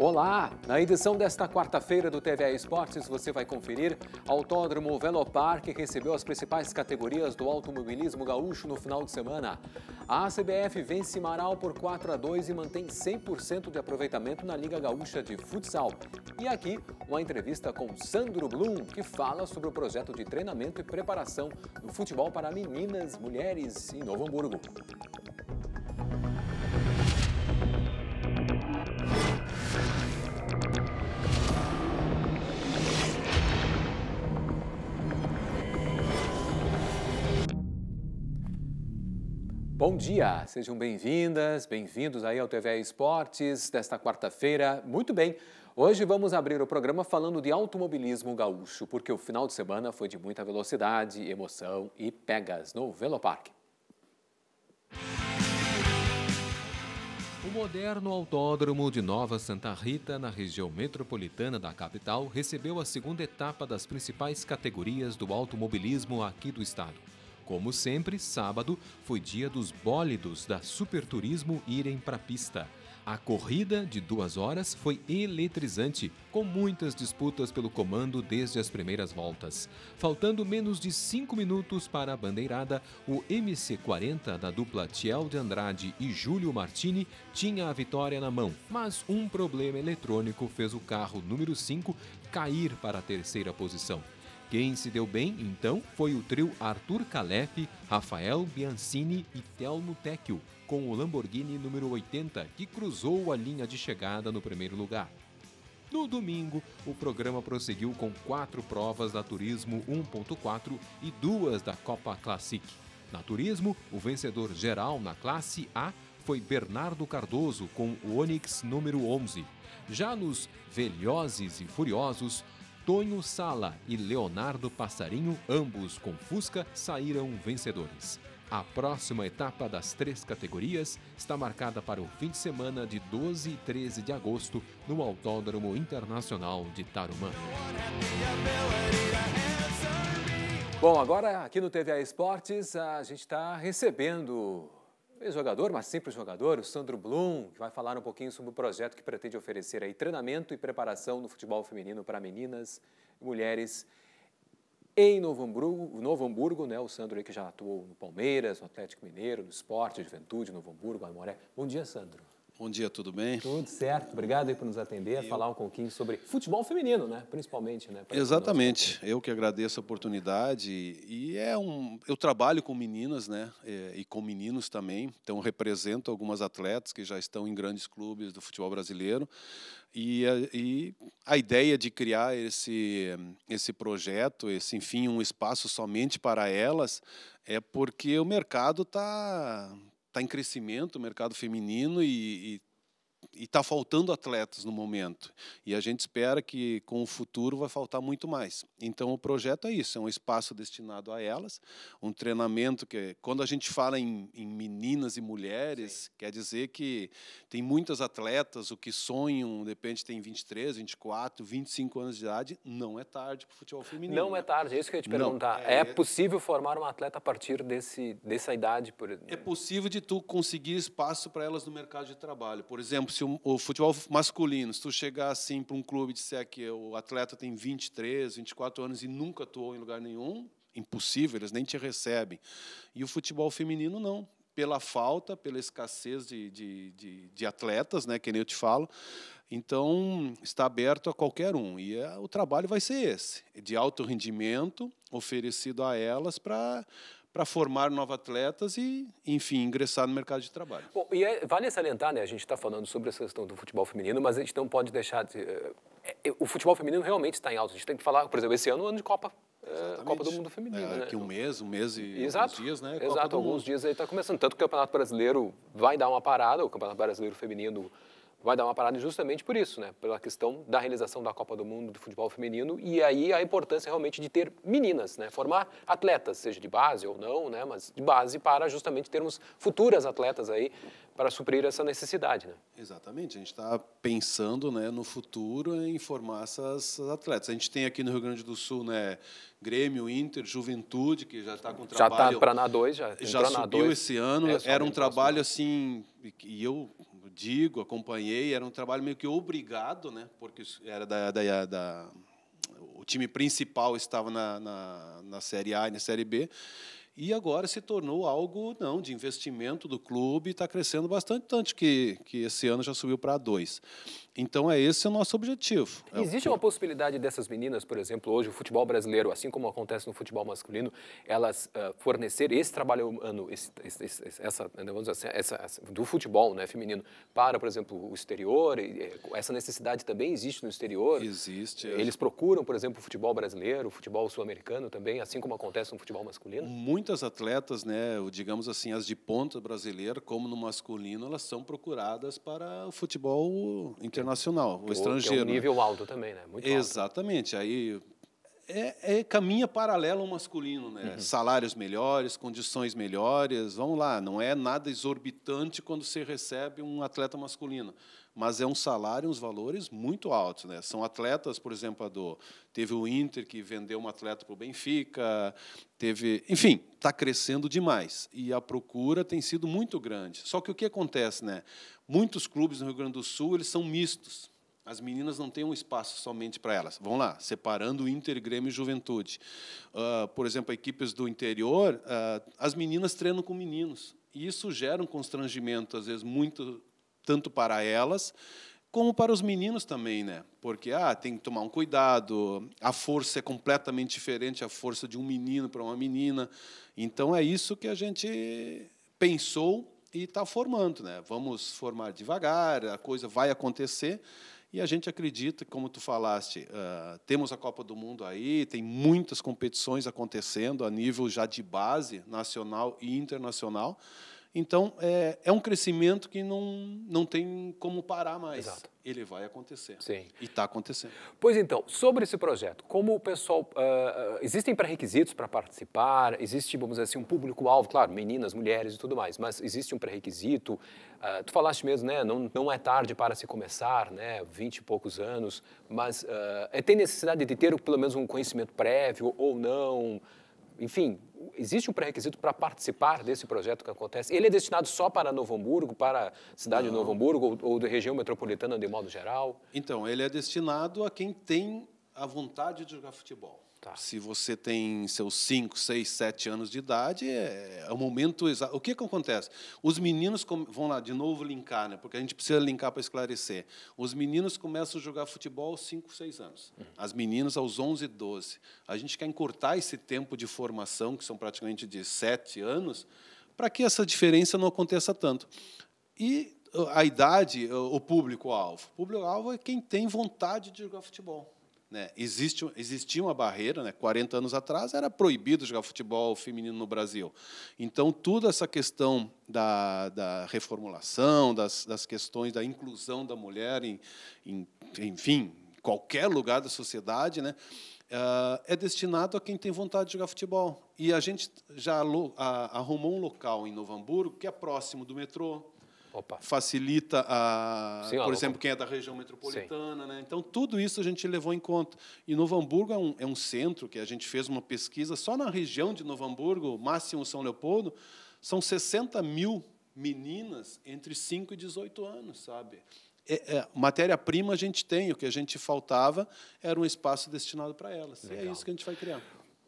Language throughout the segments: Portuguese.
Olá! Na edição desta quarta-feira do TVA Esportes, você vai conferir Autódromo Velopark que recebeu as principais categorias do automobilismo gaúcho no final de semana. A ACBF vence Marau por 4 a 2 e mantém 100% de aproveitamento na Liga Gaúcha de Futsal. E aqui, uma entrevista com Sandro Blum, que fala sobre o projeto de treinamento e preparação do futebol para meninas, mulheres em Novo Hamburgo. Bom dia, sejam bem-vindas, bem-vindos aí ao TV Esportes desta quarta-feira. Muito bem, hoje vamos abrir o programa falando de automobilismo gaúcho, porque o final de semana foi de muita velocidade, emoção e pegas no Veloparque. O moderno autódromo de Nova Santa Rita, na região metropolitana da capital, recebeu a segunda etapa das principais categorias do automobilismo aqui do estado. Como sempre, sábado foi dia dos bólidos da Superturismo irem para pista. A corrida de duas horas foi eletrizante, com muitas disputas pelo comando desde as primeiras voltas. Faltando menos de cinco minutos para a bandeirada, o MC40 da dupla Tiel de Andrade e Júlio Martini tinha a vitória na mão, mas um problema eletrônico fez o carro número 5 cair para a terceira posição. Quem se deu bem, então, foi o trio Arthur Calef, Rafael Biancini e Telmo Tecchio, com o Lamborghini número 80, que cruzou a linha de chegada no primeiro lugar. No domingo, o programa prosseguiu com quatro provas da Turismo 1.4 e duas da Copa Classic. Na Turismo, o vencedor geral na classe A foi Bernardo Cardoso com o Onix número 11. Já nos Velhoses e Furiosos, Tonho Sala e Leonardo Passarinho, ambos com Fusca, saíram vencedores. A próxima etapa das três categorias está marcada para o fim de semana de 12 e 13 de agosto no Autódromo Internacional de Tarumã. Bom, agora aqui no TVA Esportes a gente está recebendo ex-jogador, mas simples jogador, o Sandro Blum, que vai falar um pouquinho sobre o projeto que pretende oferecer aí treinamento e preparação no futebol feminino para meninas e mulheres em Novo Hamburgo, Novo Hamburgo né, o Sandro aí que já atuou no Palmeiras, no Atlético Mineiro, no Esporte, Juventude, Novo Hamburgo, Amoré. Bom dia, Sandro. Bom dia, tudo bem? Tudo certo. Obrigado aí por nos atender, Eu... falar um pouquinho sobre futebol feminino, né? Principalmente, né? Exatamente. Eu que agradeço a oportunidade e é um. Eu trabalho com meninas, né? É, e com meninos também. Então represento algumas atletas que já estão em grandes clubes do futebol brasileiro e a, e a ideia de criar esse esse projeto, esse enfim, um espaço somente para elas, é porque o mercado está está em crescimento o mercado feminino e, e e está faltando atletas no momento. E a gente espera que com o futuro vai faltar muito mais. Então o projeto é isso, é um espaço destinado a elas, um treinamento que quando a gente fala em, em meninas e mulheres, Sim. quer dizer que tem muitas atletas, o que sonham, de repente tem 23, 24, 25 anos de idade, não é tarde para o futebol feminino. Não né? é tarde, é isso que eu ia te perguntar. É, é, possível formar um atleta a partir desse, dessa idade? Por... É possível de tu conseguir espaço para elas no mercado de trabalho. Por exemplo, exemplo, se o, o futebol masculino, se tu chegar assim para um clube e disser que o atleta tem 23, 24 anos e nunca atuou em lugar nenhum, impossível, eles nem te recebem. E o futebol feminino, não. Pela falta, pela escassez de, de, de, de atletas, né, que nem eu te falo. Então, está aberto a qualquer um. E é, o trabalho vai ser esse, de alto rendimento, oferecido a elas para para formar novos atletas e, enfim, ingressar no mercado de trabalho. Bom, e é, vale salientar, né? A gente está falando sobre essa questão do futebol feminino, mas a gente não pode deixar de. É, o futebol feminino realmente está em alta. A gente tem que falar, por exemplo, esse ano é ano de Copa. Eh, Copa do Mundo Feminino, é, né? Que um mês, um mês e exato, alguns dias, né? Copa exato, alguns mundo. dias aí está começando. Tanto que o Campeonato Brasileiro vai dar uma parada, o Campeonato Brasileiro Feminino vai dar uma parada justamente por isso, né? Pela questão da realização da Copa do Mundo do futebol feminino e aí a importância realmente de ter meninas, né? Formar atletas, seja de base ou não, né? Mas de base para justamente termos futuras atletas aí para suprir essa necessidade, né? Exatamente. A gente está pensando, né, no futuro em formar essas atletas. A gente tem aqui no Rio Grande do Sul, né, Grêmio, Inter, Juventude, que já está com tá trabalho. Já está para na 2, já. Já subiu esse ano. É, Era um trabalho assim e eu digo, acompanhei, era um trabalho meio que obrigado, né? Porque era da, da, da o time principal estava na, na, na Série A e na Série B. E agora se tornou algo não de investimento do clube, está crescendo bastante, tanto que, que esse ano já subiu para dois. Então é esse o nosso objetivo. Existe é o... uma possibilidade dessas meninas, por exemplo, hoje o futebol brasileiro, assim como acontece no futebol masculino, elas uh, fornecer esse trabalho humano, essa, né, vamos assim, essa, essa, do futebol né, feminino para, por exemplo, o exterior. E, essa necessidade também existe no exterior. Existe. Eles é. procuram, por exemplo, o futebol brasileiro, o futebol sul-americano também, assim como acontece no futebol masculino. Muito muitas atletas, né, digamos assim, as de ponta brasileira, como no masculino, elas são procuradas para o futebol é. internacional, o, o estrangeiro. Que é né? um nível alto também, né? Muito Exatamente. Alto. Aí é, é caminha paralelo ao masculino, né? Uhum. Salários melhores, condições melhores. Vamos lá, não é nada exorbitante quando você recebe um atleta masculino, mas é um salário, uns valores muito altos, né? São atletas, por exemplo, do teve o Inter que vendeu um atleta para o Benfica, teve, enfim, está crescendo demais e a procura tem sido muito grande. Só que o que acontece, né? Muitos clubes no Rio Grande do Sul eles são mistos. As meninas não têm um espaço somente para elas. Vamos lá, separando o Inter, Grêmio e Juventude. Uh, por exemplo, equipes do interior, uh, as meninas treinam com meninos. E isso gera um constrangimento, às vezes, muito tanto para elas como para os meninos também, né? Porque ah, tem que tomar um cuidado, a força é completamente diferente a força de um menino para uma menina. Então é isso que a gente pensou e está formando, né? Vamos formar devagar, a coisa vai acontecer, e a gente acredita, como tu falaste, uh, temos a Copa do Mundo aí, tem muitas competições acontecendo a nível já de base nacional e internacional. Então, é, é um crescimento que não, não tem como parar mais. Exato. Ele vai acontecer. Sim. E está acontecendo. Pois então, sobre esse projeto, como o pessoal. Uh, existem pré-requisitos para participar? Existe, vamos dizer assim, um público-alvo, claro, meninas, mulheres e tudo mais, mas existe um pré-requisito? Uh, tu falaste mesmo, né? Não, não é tarde para se começar, né? Vinte e poucos anos, mas uh, tem necessidade de ter pelo menos um conhecimento prévio ou não? enfim, existe um pré-requisito para participar desse projeto que acontece? Ele é destinado só para Novo Hamburgo, para a cidade Não. de Novo Hamburgo ou, ou da região metropolitana de modo geral? Então, ele é destinado a quem tem a vontade de jogar futebol. Tá. Se você tem seus 5, 6, 7 anos de idade, é, é o momento exato. O que, que acontece? Os meninos. Com... Vão lá, de novo linkar, né? porque a gente precisa linkar para esclarecer. Os meninos começam a jogar futebol aos 5, 6 anos. Uhum. As meninas aos 11, 12. A gente quer encurtar esse tempo de formação, que são praticamente de 7 anos, para que essa diferença não aconteça tanto. E uh, a idade, uh, o público-alvo. O público-alvo é quem tem vontade de jogar futebol. Né, existe, existia uma barreira, né, 40 anos atrás era proibido jogar futebol feminino no Brasil. Então, toda essa questão da, da reformulação, das, das, questões da inclusão da mulher em, em enfim, qualquer lugar da sociedade, né, ah, é destinado a quem tem vontade de jogar futebol. E a gente já arrumou um local em Novo Hamburgo que é próximo do metrô, Opa. facilita, a, Sim, por exemplo, quem é da região metropolitana. Né? Então, tudo isso a gente levou em conta. E Novo Hamburgo é um, é um centro que a gente fez uma pesquisa só na região de Novo Hamburgo, máximo São Leopoldo, são 60 mil meninas entre 5 e 18 anos, sabe? É, é, matéria-prima a gente tem, o que a gente faltava era um espaço destinado para elas. E é isso que a gente vai criar.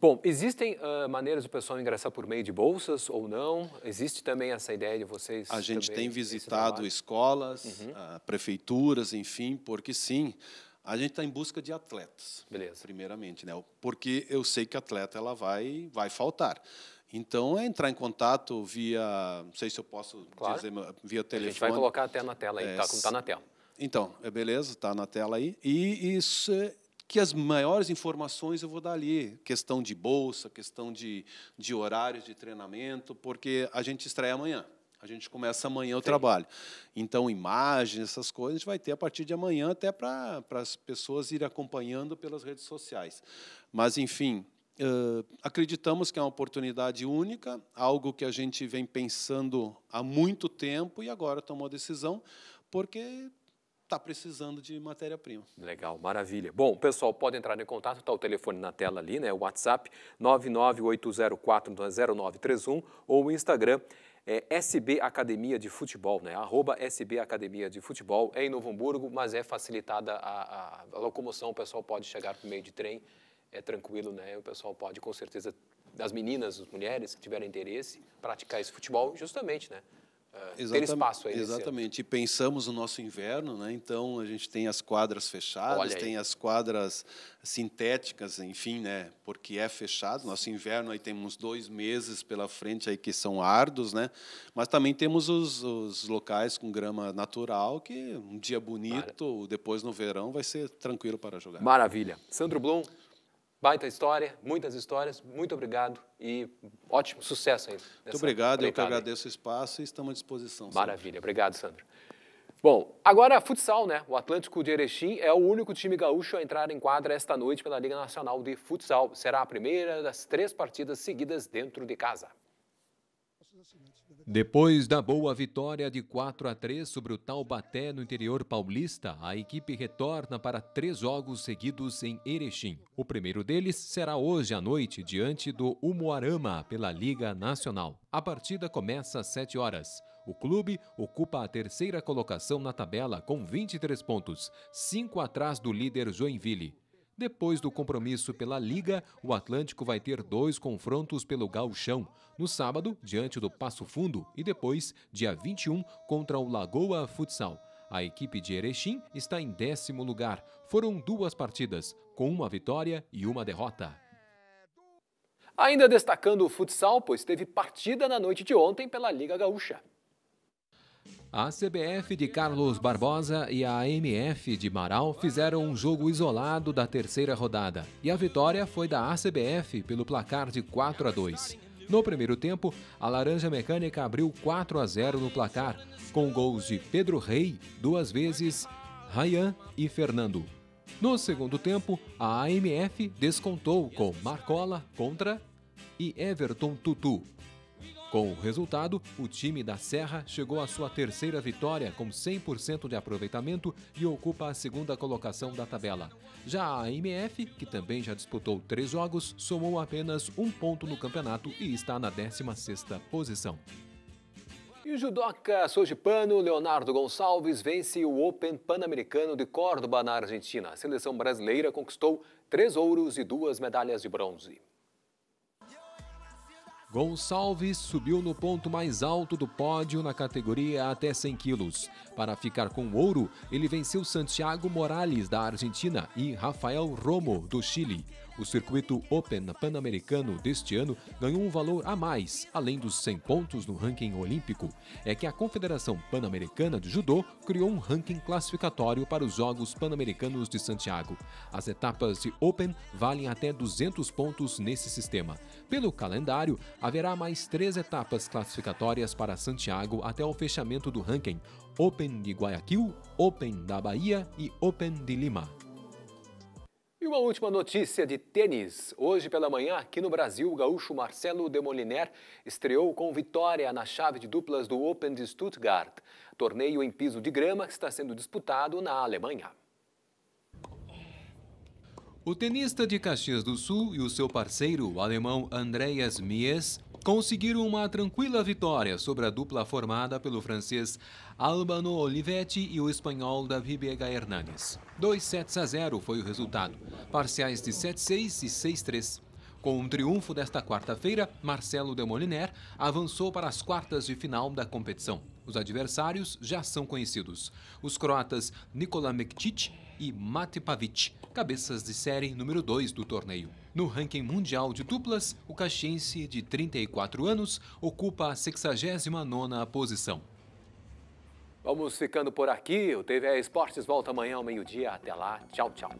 Bom, existem uh, maneiras do pessoal ingressar por meio de bolsas ou não? Existe também essa ideia de vocês? A gente tem visitado escolas, uhum. uh, prefeituras, enfim, porque sim, a gente está em busca de atletas. Beleza. Primeiramente, né? Porque eu sei que atleta ela vai, vai faltar. Então, é entrar em contato via, não sei se eu posso claro. dizer, via telefone. A gente vai colocar até na tela aí, está é, tá na tela. Então, é beleza, está na tela aí. E isso é que as maiores informações eu vou dar ali. Questão de bolsa, questão de, de horários de treinamento, porque a gente estreia amanhã. A gente começa amanhã o Sim. trabalho. Então, imagens, essas coisas, a gente vai ter a partir de amanhã até para as pessoas irem acompanhando pelas redes sociais. Mas, enfim, uh, acreditamos que é uma oportunidade única, algo que a gente vem pensando há muito tempo e agora tomou a decisão, porque está precisando de matéria-prima. Legal, maravilha. Bom, pessoal, pode entrar em contato, está o telefone na tela ali, né? O WhatsApp 998040931 ou o Instagram é SB Academia de Futebol, né? Arroba SB Academia de Futebol. É em Novo Hamburgo, mas é facilitada a, a, a locomoção, o pessoal pode chegar por meio de trem, é tranquilo, né? O pessoal pode, com certeza, as meninas, as mulheres que tiverem interesse, praticar esse futebol justamente, né? uh, ter espaço aí. Exatamente. E pensamos o nosso inverno, né? então a gente tem as quadras fechadas, tem as quadras sintéticas, enfim, né? porque é fechado. Nosso inverno aí temos dois meses pela frente aí que são árduos, né? mas também temos os, os locais com grama natural, que um dia bonito, Mara. depois no verão vai ser tranquilo para jogar. Maravilha. Sandro Blum, Baita história, muitas histórias. Muito obrigado e ótimo sucesso aí. Muito obrigado, eu que agradeço aí. o espaço e estamos à disposição. Maravilha, Sandro. obrigado, Sandro. Bom, agora futsal, né? O Atlântico de Erechim é o único time gaúcho a entrar em quadra esta noite pela Liga Nacional de Futsal. Será a primeira das três partidas seguidas dentro de casa. Depois da boa vitória de 4 a 3 sobre o Taubaté no interior paulista, a equipe retorna para três jogos seguidos em Erechim. O primeiro deles será hoje à noite diante do Umuarama pela Liga Nacional. A partida começa às 7 horas. O clube ocupa a terceira colocação na tabela com 23 pontos, 5 atrás do líder Joinville. Depois do compromisso pela Liga, o Atlântico vai ter dois confrontos pelo Galchão. No sábado, diante do Passo Fundo, e depois, dia 21, contra o Lagoa Futsal. A equipe de Erechim está em décimo lugar. Foram duas partidas, com uma vitória e uma derrota. Ainda destacando o futsal, pois teve partida na noite de ontem pela Liga Gaúcha. A CBF de Carlos Barbosa e a AMF de Marau fizeram um jogo isolado da terceira rodada, e a vitória foi da ACBF pelo placar de 4 a 2. No primeiro tempo, a Laranja Mecânica abriu 4 a 0 no placar, com gols de Pedro Rei duas vezes, Rayan e Fernando. No segundo tempo, a AMF descontou com Marcola contra e Everton Tutu. Com o resultado, o time da Serra chegou à sua terceira vitória com 100% de aproveitamento e ocupa a segunda colocação da tabela. Já a MF, que também já disputou três jogos, somou apenas um ponto no campeonato e está na 16ª posição. E o judoca sojipano Leonardo Gonçalves vence o Open Pan-Americano de Córdoba, na Argentina. A seleção brasileira conquistou três ouros e duas medalhas de bronze. Gonçalves subiu no ponto mais alto do pódio na categoria até 100 quilos. Para ficar com ouro, ele venceu Santiago Morales, da Argentina, e Rafael Romo, do Chile. O circuito Open Pan-Americano deste ano ganhou um valor a mais, além dos 100 pontos no ranking olímpico. É que a Confederação Pan-Americana de Judô criou um ranking classificatório para os Jogos Pan-Americanos de Santiago. As etapas de Open valem até 200 pontos nesse sistema. Pelo calendário, haverá mais três etapas classificatórias para Santiago até o fechamento do ranking: Open de Guayaquil, Open da Bahia e Open de Lima. E uma última notícia de tênis. Hoje pela manhã, aqui no Brasil, o gaúcho Marcelo Demoliner estreou com vitória na chave de duplas do Open de Stuttgart, torneio em piso de grama que está sendo disputado na Alemanha. O tenista de Caxias do Sul e o seu parceiro, o alemão Andreas Mies, conseguiram uma tranquila vitória sobre a dupla formada pelo francês Albano Olivetti e o espanhol David Vega Hernanes. 2 sets a 0 foi o resultado, parciais de 7-6 e 6-3. Com o triunfo desta quarta-feira, Marcelo de Moliner avançou para as quartas de final da competição. Os adversários já são conhecidos. Os croatas Nikola Mektic e Mate Pavic, cabeças de série número 2 do torneio. No ranking mundial de duplas, o caxiense de 34 anos ocupa a 69ª posição. Vamos ficando por aqui. O TV Esportes volta amanhã ao meio-dia. Até lá. Tchau, tchau.